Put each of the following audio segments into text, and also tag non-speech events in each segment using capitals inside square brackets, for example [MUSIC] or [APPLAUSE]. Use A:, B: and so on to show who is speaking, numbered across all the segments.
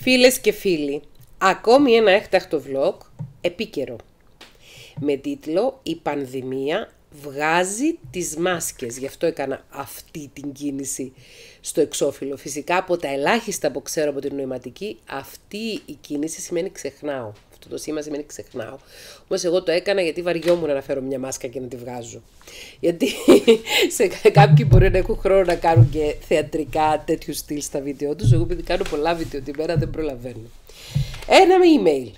A: Φίλες και φίλοι, ακόμη ένα έκτακτο vlog, επίκαιρο, με τίτλο «Η πανδημία βγάζει τις μάσκες». Γι' αυτό έκανα αυτή την κίνηση στο εξώφυλλο. Φυσικά από τα ελάχιστα που ξέρω από την νοηματική, αυτή η κίνηση σημαίνει ξεχνάω το σήμα σημαίνει ξεχνάω. Όμως εγώ το έκανα γιατί βαριόμουν να φέρω μια μάσκα και να τη βγάζω. Γιατί [LAUGHS] σε κάποιοι μπορεί να έχουν χρόνο να κάνουν και θεατρικά τέτοιου στυλ στα βίντεο τους. Εγώ επειδή κάνω πολλά βίντεο την μέρα δεν προλαβαίνω. Ένα με email.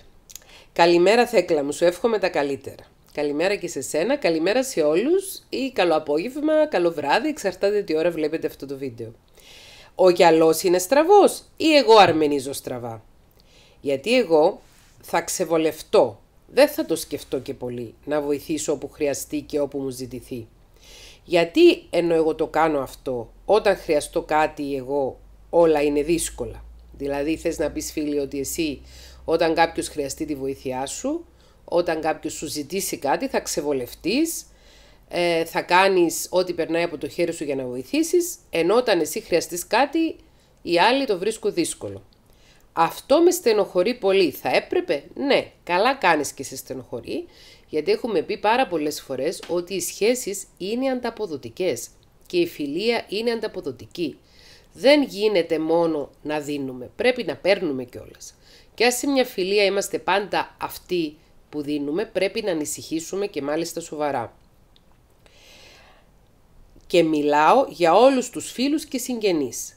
A: Καλημέρα Θέκλα μου, σου εύχομαι τα καλύτερα. Καλημέρα και σε σένα, καλημέρα σε όλους ή καλό απόγευμα, καλό βράδυ, εξαρτάται τι ώρα βλέπετε αυτό το βίντεο. Ο γυαλός είναι στραβός ή εγώ αρμενίζω στραβά. Γιατί εγώ θα ξεβολευτώ. Δεν θα το σκεφτώ και πολύ να βοηθήσω όπου χρειαστεί και όπου μου ζητηθεί. Γιατί ενώ εγώ το κάνω αυτό, όταν χρειαστώ κάτι εγώ όλα είναι δύσκολα. Δηλαδή θες να πεις φίλοι ότι εσύ όταν κάποιος χρειαστεί τη βοήθειά σου, όταν κάποιος σου ζητήσει κάτι θα ξεβολευτείς, ε, θα κάνεις ό,τι περνάει από το χέρι σου για να βοηθήσεις, ενώ όταν εσύ χρειαστείς κάτι οι άλλοι το βρίσκουν δύσκολο. Αυτό με στενοχωρεί πολύ. Θα έπρεπε, ναι, καλά κάνεις και σε στενοχωρεί, γιατί έχουμε πει πάρα πολλές φορές ότι οι σχέσεις είναι ανταποδοτικές και η φιλία είναι ανταποδοτική. Δεν γίνεται μόνο να δίνουμε, πρέπει να παίρνουμε κιόλας. Και ας σε μια φιλία είμαστε πάντα αυτοί που δίνουμε, πρέπει να ανησυχήσουμε και μάλιστα σοβαρά. Και μιλάω για όλους τους φίλους και συγγενείς.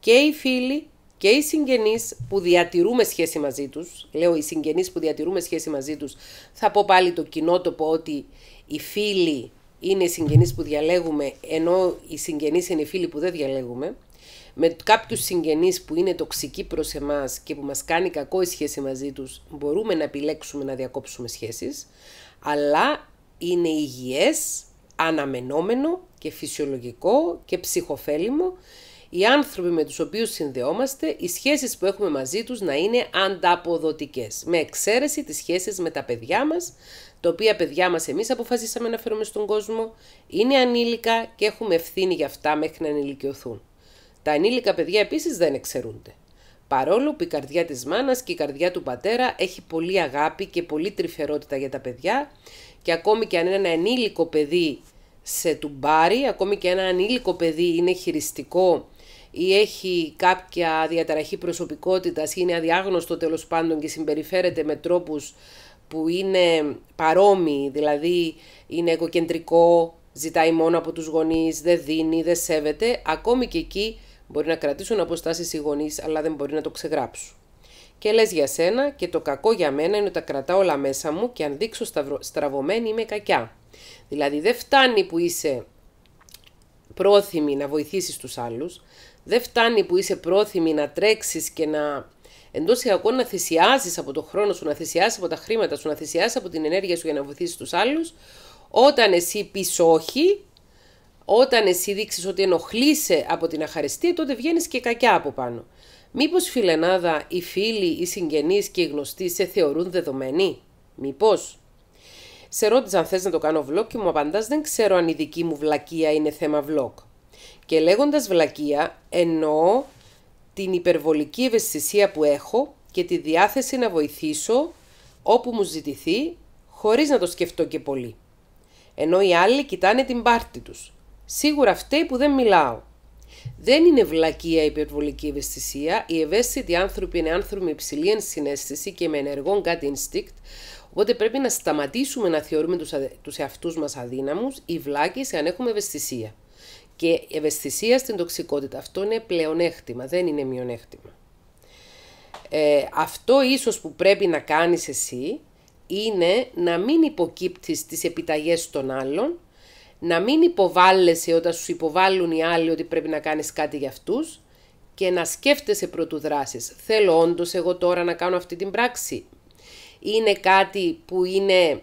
A: Και οι φίλοι και οι συγγενείς που διατηρούμε σχέση μαζί τους, λέω οι συγγενείς που διατηρούμε σχέση μαζί τους, θα πω πάλι το κοινότοπο ότι οι φίλοι είναι οι συγγενείς που διαλέγουμε, ενώ οι συγγενείς είναι οι φίλοι που δεν διαλέγουμε, με κάποιους συγγενείς που είναι τοξικοί προς εμάς και που μας κάνει κακό η σχέση μαζί τους, μπορούμε να επιλέξουμε να διακόψουμε σχέσεις, αλλά είναι υγιές, αναμενόμενο και φυσιολογικό και ψυχοφέλιμο οι άνθρωποι με τους οποίους συνδεόμαστε, οι σχέσεις που έχουμε μαζί τους να είναι ανταποδοτικές, με εξαίρεση τις σχέσεις με τα παιδιά μας, τα οποία παιδιά μας εμείς αποφασίσαμε να φέρουμε στον κόσμο, είναι ανήλικα και έχουμε ευθύνη για αυτά μέχρι να ενηλικιωθούν. Τα ανήλικα παιδιά επίσης δεν εξαιρούνται. Παρόλο που η καρδιά της μάνας και η καρδιά του πατέρα έχει πολύ αγάπη και πολύ τρυφερότητα για τα παιδιά και ακόμη και αν ένα ενήλικο παιδί σε τουμπάρι, ακόμη και ένα ανήλικο παιδί είναι χειριστικό ή έχει κάποια διαταραχή προσωπικότητας ή είναι αδιάγνωστο τέλος πάντων και συμπεριφέρεται με τρόπους που είναι παρόμοιοι, δηλαδή είναι εγωκεντρικό, ζητάει μόνο από τους γονείς, δεν δίνει, δεν σέβεται, ακόμη και εκεί μπορεί να κρατήσουν αποστάσεις οι γονείς, αλλά δεν μπορεί να το ξεγράψουν. Και λες για σένα και το κακό για μένα είναι ότι τα κρατάω όλα μέσα μου και αν δείξω στραβωμένη είμαι κακιά. Δηλαδή δεν φτάνει που είσαι πρόθυμη να βοηθήσεις τους άλλους, δεν φτάνει που είσαι πρόθυμη να τρέξεις και να εντός εισαγωγικών να θυσιάζεις από τον χρόνο σου, να θυσιάσει από τα χρήματα σου, να θυσιάσει από την ενέργεια σου για να βοηθήσεις τους άλλους, όταν εσύ πεις όχι, όταν εσύ δείξεις ότι ενοχλείσαι από την αχαριστία, τότε βγαίνεις και κακιά από πάνω. Μήπως φιλενάδα, οι φίλοι, οι συγγενείς και οι γνωστοί σε θεωρούν δεδομένοι, Μήπως. Σε ρώτησα αν θες να το κάνω βλοκ και μου απαντάς δεν ξέρω αν η δική μου βλακεία είναι θέμα βλοκ. Και λέγοντας βλακεία εννοώ την υπερβολική ευαισθησία που έχω και τη διάθεση να βοηθήσω όπου μου ζητηθεί χωρίς να το σκεφτώ και πολύ. Ενώ οι άλλοι κοιτάνε την πάρτη τους. Σίγουρα φταίει που δεν μιλάω. Δεν είναι βλακεία η υπερβολική ευαισθησία. Οι ευαίσθητοι άνθρωποι είναι άνθρωποι με υψηλή ενσυναίσθηση και με ενεργό gut instinct. Οπότε πρέπει να σταματήσουμε να θεωρούμε τους, αδε... τους εαυτούς μας αδύναμους ή βλάκες αν έχουμε ευαισθησία και ευαισθησία στην τοξικότητα. Αυτό είναι πλεονέκτημα, δεν είναι μειονέκτημα. Ε, αυτό ίσως που πρέπει να κάνεις εσύ είναι να μην υποκύπτεις τις επιταγές των άλλων, να μην υποβάλλεσαι όταν σου υποβάλλουν οι άλλοι ότι πρέπει να κάνεις κάτι για αυτούς και να σκέφτεσαι πρωτού δράσεις. Θέλω όντως εγώ τώρα να κάνω αυτή την πράξη. Είναι κάτι που είναι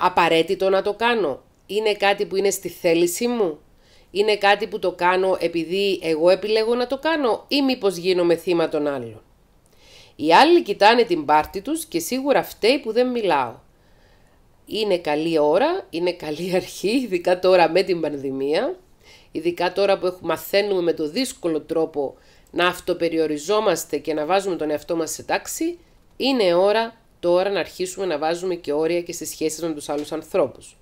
A: απαραίτητο να το κάνω. Είναι κάτι που είναι στη θέλησή μου είναι κάτι που το κάνω επειδή εγώ επιλέγω να το κάνω ή μήπως γίνομαι θύμα των άλλων. Οι άλλοι κοιτάνε την πάρτη τους και σίγουρα φταίει που δεν μιλάω. Είναι καλή ώρα, είναι καλή αρχή, ειδικά τώρα με την πανδημία, ειδικά τώρα που μαθαίνουμε με το δύσκολο τρόπο να αυτοπεριοριζόμαστε και να βάζουμε τον εαυτό μας σε τάξη, είναι ώρα τώρα να αρχίσουμε να βάζουμε και όρια και σε σχέσεις με τους άλλους ανθρώπους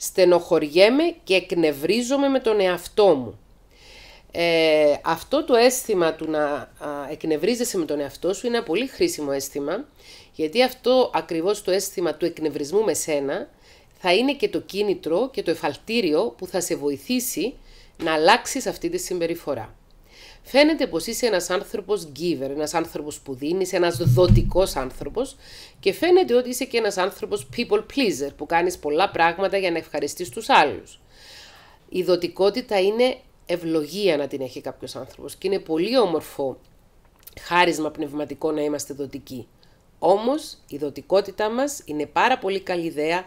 A: στενοχωριέμαι και εκνευρίζομαι με τον εαυτό μου. Ε, αυτό το αίσθημα του να εκνευρίζεσαι με τον εαυτό σου είναι ένα πολύ χρήσιμο αίσθημα, γιατί αυτό ακριβώς το αίσθημα του εκνευρισμού με σένα θα είναι και το κίνητρο και το εφαλτήριο που θα σε βοηθήσει να αλλάξεις αυτή τη συμπεριφορά φαίνεται πως είσαι ένας άνθρωπος giver, ένας άνθρωπος που δίνεις, ένας δοτικός άνθρωπος και φαίνεται ότι είσαι και ένας άνθρωπος people pleaser που κάνεις πολλά πράγματα για να ευχαριστείς τους άλλους. Η δοτικότητα είναι ευλογία να την έχει κάποιος άνθρωπος και είναι πολύ όμορφο χάρισμα πνευματικό να είμαστε δοτικοί. Όμως η δοτικότητά μας είναι πάρα πολύ καλή ιδέα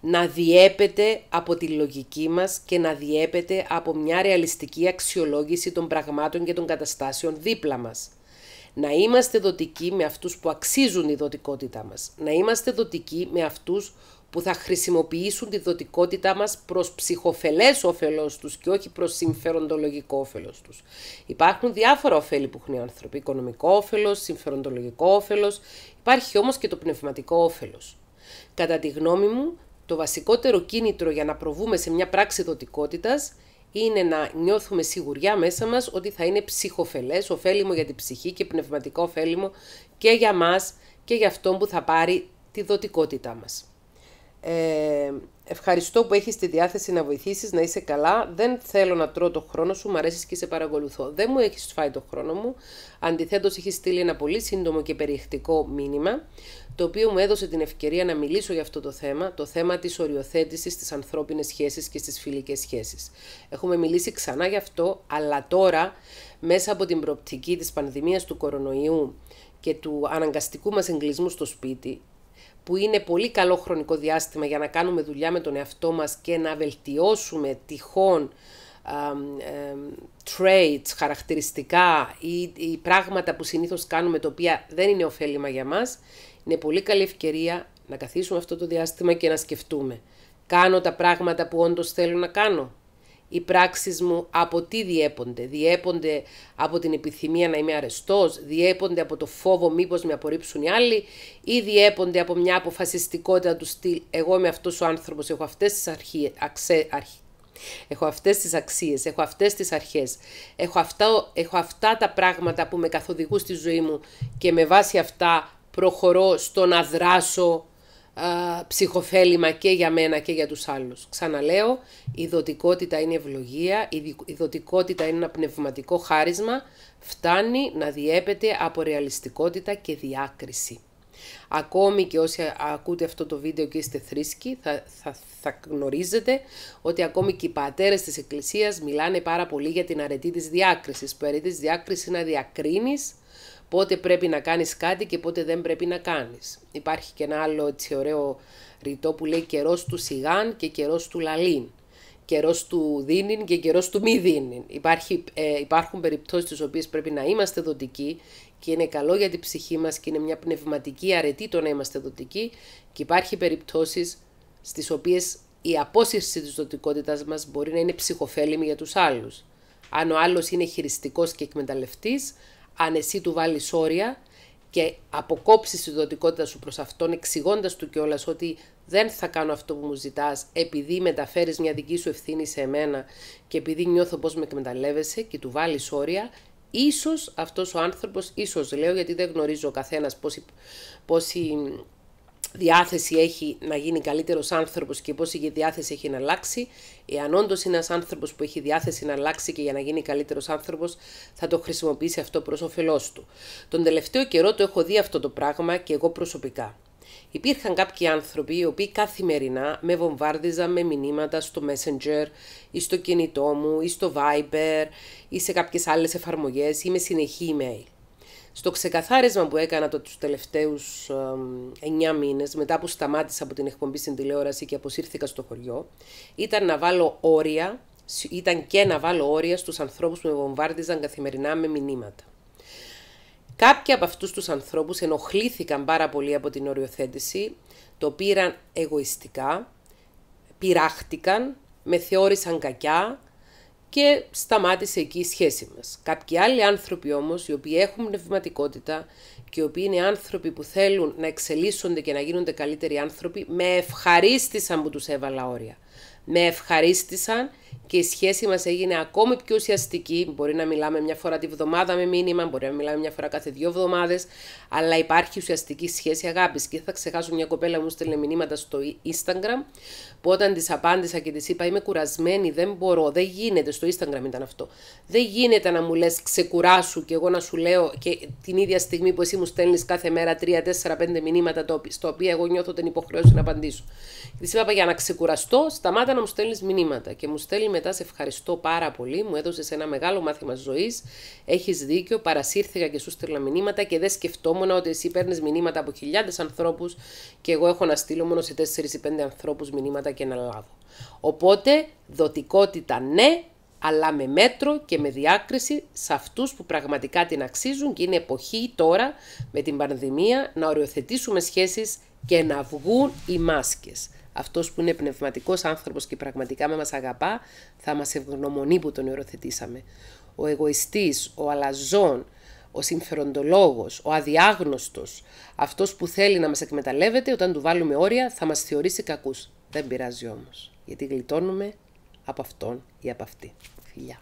A: να διέπεται από τη λογική μας και να διέπεται από μια ρεαλιστική αξιολόγηση των πραγμάτων και των καταστάσεων δίπλα μας. Να είμαστε δοτικοί με αυτούς που αξίζουν η δοτικότητά μας. Να είμαστε δοτικοί με αυτούς που θα χρησιμοποιήσουν τη δοτικότητά μας προς ψυχοφελές όφελός τους και όχι προς συμφεροντολογικό όφελος τους. Υπάρχουν διάφορα ωφέλη που έχουν οι άνθρωποι, οικονομικό όφελος, συμφεροντολογικό όφελος, υπάρχει όμως και το πνευματικό όφελος. Κατά τη γνώμη μου, το βασικότερο κίνητρο για να προβούμε σε μια πράξη δοτικότητας είναι να νιώθουμε σιγουριά μέσα μας ότι θα είναι ψυχοφελές, ωφέλιμο για την ψυχή και πνευματικό ωφέλιμο και για μας και για αυτόν που θα πάρει τη δοτικότητά μας. Ε, ευχαριστώ που έχεις τη διάθεση να βοηθήσεις, να είσαι καλά. Δεν θέλω να τρώω το χρόνο σου, μου αρέσεις και σε παρακολουθώ. Δεν μου έχεις φάει το χρόνο μου. Αντιθέτως, έχεις στείλει ένα πολύ σύντομο και περιεκτικό μήνυμα, το οποίο μου έδωσε την ευκαιρία να μιλήσω για αυτό το θέμα, το θέμα της οριοθέτησης στις ανθρώπινες σχέσεις και στις φιλικές σχέσεις. Έχουμε μιλήσει ξανά γι' αυτό, αλλά τώρα, μέσα από την προοπτική της πανδημίας του κορονοϊού και του αναγκαστικού μας εγκλισμού στο σπίτι, που είναι πολύ καλό χρονικό διάστημα για να κάνουμε δουλειά με τον εαυτό μας και να βελτιώσουμε τυχόν traits, χαρακτηριστικά ή, ή πράγματα που συνήθως κάνουμε τα οποία δεν είναι ωφέλιμα για μας, είναι πολύ καλή ευκαιρία να καθίσουμε αυτό το διάστημα και να σκεφτούμε. Κάνω τα πράγματα που όντως θέλω να κάνω οι πράξεις μου από τι διέπονται. Διέπονται από την επιθυμία να είμαι αρεστός, διέπονται από το φόβο μήπως με απορρίψουν οι άλλοι ή διέπονται από μια αποφασιστικότητα του στυλ εγώ είμαι αυτός ο άνθρωπος, έχω αυτές τις αξίε, αξε, Έχω αυτές τις αξίες, έχω αυτές τις αρχές, έχω αυτά, έχω αυτά τα πράγματα που με καθοδηγούν στη ζωή μου και με βάση αυτά προχωρώ στο να δράσω α, ψυχοφέλημα και για μένα και για τους άλλους. Ξαναλέω, η δοτικότητα είναι ευλογία, η δοτικότητα είναι ένα πνευματικό χάρισμα, φτάνει να διέπεται από ρεαλιστικότητα και διάκριση. Ακόμη και όσοι ακούτε αυτό το βίντεο και είστε θρήσκοι, θα, θα, θα γνωρίζετε ότι ακόμη και οι πατέρες της Εκκλησίας μιλάνε πάρα πολύ για την αρετή της διάκρισης, που αρετή της διάκρισης είναι να διακρίνεις πότε πρέπει να κάνεις κάτι και πότε δεν πρέπει να κάνεις. Υπάρχει και ένα άλλο έτσι ωραίο ρητό που λέει καιρός του σιγάν και καιρός του λαλίν. Καιρός του δίνει και καιρός του μη δίνει. Ε, υπάρχουν περιπτώσεις στις οποίες πρέπει να είμαστε δοτικοί και είναι καλό για την ψυχή μας και είναι μια πνευματική αρετή το να είμαστε δοτικοί και υπάρχει περιπτώσεις στις οποίες η απόσυρση της δοτικότητας μας μπορεί να είναι ψυχοφέλιμη για τους άλλους. Αν ο άλλος είναι χειριστικός και εκμεταλλευτής, αν εσύ του βάλεις όρια και αποκόψεις τη δοτικότητα σου προς αυτόν, εξηγώντας του κιόλας ότι δεν θα κάνω αυτό που μου ζητάς επειδή μεταφέρεις μια δική σου ευθύνη σε εμένα και επειδή νιώθω πώ με εκμεταλλεύεσαι και του βάλεις όρια, ίσως αυτός ο άνθρωπος, ίσως λέω γιατί δεν γνωρίζω ο καθένας πόση, πόση διάθεση έχει να γίνει καλύτερος άνθρωπος και πώς η διάθεση έχει να αλλάξει. Εάν όντως είναι ένας άνθρωπος που έχει διάθεση να αλλάξει και για να γίνει καλύτερος άνθρωπος, θα το χρησιμοποιήσει αυτό προς όφελός του. Τον τελευταίο καιρό το έχω δει αυτό το πράγμα και εγώ προσωπικά. Υπήρχαν κάποιοι άνθρωποι οι οποίοι καθημερινά με βομβάρδιζαν με μηνύματα στο Messenger ή στο κινητό μου ή στο Viber ή σε κάποιες άλλες εφαρμογές ή με συνεχή email στο ξεκαθάρισμα που έκανα το, τους τελευταίους ε, 9 μήνες, μετά που σταμάτησα από την εκπομπή στην τηλεόραση και αποσύρθηκα στο χωριό, ήταν να βάλω όρια, ήταν και να βάλω όρια στους ανθρώπους που με βομβάρδιζαν καθημερινά με μηνύματα. Κάποιοι από αυτούς τους ανθρώπους ενοχλήθηκαν πάρα πολύ από την οριοθέτηση, το πήραν εγωιστικά, πειράχτηκαν, με θεώρησαν κακιά, και σταμάτησε εκεί η σχέση μας. Κάποιοι άλλοι άνθρωποι όμως, οι οποίοι έχουν πνευματικότητα και οι οποίοι είναι άνθρωποι που θέλουν να εξελίσσονται και να γίνονται καλύτεροι άνθρωποι, με ευχαρίστησαν που τους έβαλα όρια με ευχαρίστησαν και η σχέση μας έγινε ακόμη πιο ουσιαστική. Μπορεί να μιλάμε μια φορά τη βδομάδα με μήνυμα, μπορεί να μιλάμε μια φορά κάθε δύο εβδομάδες, αλλά υπάρχει ουσιαστική σχέση αγάπης. Και θα ξεχάσω μια κοπέλα μου στέλνει μηνύματα στο Instagram, που όταν της απάντησα και της είπα είμαι κουρασμένη, δεν μπορώ, δεν γίνεται, στο Instagram ήταν αυτό. Δεν γίνεται να μου λες ξεκουράσου και εγώ να σου λέω και την ίδια στιγμή που εσύ μου στέλνεις κάθε μέρα 3, 4, 5 μηνύματα, στο οποίο εγώ νιώθω την υποχρέωση να απαντήσω. Της είπα για να ξεκουραστώ, σταμάτα να μου στέλνεις μηνύματα και μου στέλνει μετά σε ευχαριστώ πάρα πολύ, μου έδωσες ένα μεγάλο μάθημα ζωής. Έχεις δίκιο, παρασύρθηκα και σου στέλνα μηνύματα και δεν σκεφτόμουν ότι εσύ παίρνεις μηνύματα από χιλιάδες ανθρώπους και εγώ έχω να στείλω μόνο σε 4 ή 5 ανθρώπους μηνύματα και να λάβω. Οπότε, δοτικότητα ναι, αλλά με μέτρο και με διάκριση σε αυτούς που πραγματικά την αξίζουν και είναι εποχή τώρα με την πανδημία να οριοθετήσουμε σχέσεις και να βγουν οι μάσκες αυτός που είναι πνευματικός άνθρωπος και πραγματικά με μας αγαπά, θα μας ευγνωμονεί που τον υιοθετήσαμε. Ο εγωιστής, ο αλαζόν, ο συμφεροντολόγος, ο αδιάγνωστος, αυτός που θέλει να μας εκμεταλλεύεται, όταν του βάλουμε όρια θα μας θεωρήσει κακούς. Δεν πειράζει όμως, γιατί γλιτώνουμε από αυτόν ή από αυτή. Φιλιά.